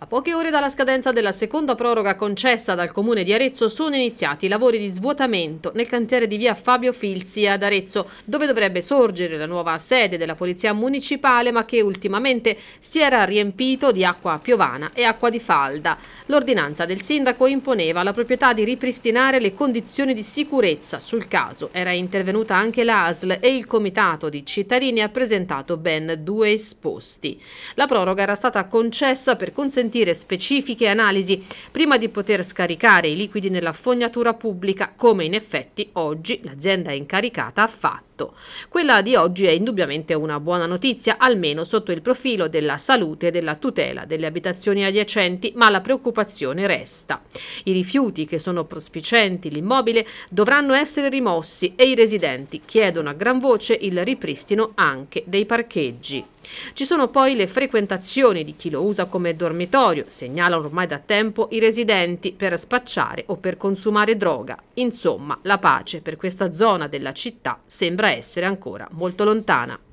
A poche ore dalla scadenza della seconda proroga concessa dal comune di Arezzo sono iniziati i lavori di svuotamento nel cantiere di via Fabio Filzi ad Arezzo, dove dovrebbe sorgere la nuova sede della polizia municipale ma che ultimamente si era riempito di acqua piovana e acqua di falda. L'ordinanza del sindaco imponeva alla proprietà di ripristinare le condizioni di sicurezza sul caso. Era intervenuta anche l'ASL e il comitato di cittadini ha presentato ben due esposti. La proroga era stata concessa per consentire consentire specifiche analisi prima di poter scaricare i liquidi nella fognatura pubblica, come in effetti oggi l'azienda incaricata ha fatto fatto. Quella di oggi è indubbiamente una buona notizia, almeno sotto il profilo della salute e della tutela delle abitazioni adiacenti, ma la preoccupazione resta. I rifiuti che sono prospicenti l'immobile dovranno essere rimossi e i residenti chiedono a gran voce il ripristino anche dei parcheggi. Ci sono poi le frequentazioni di chi lo usa come dormitorio, segnalano ormai da tempo i residenti per spacciare o per consumare droga. Insomma, la pace per questa zona della città sembra essere ancora molto lontana.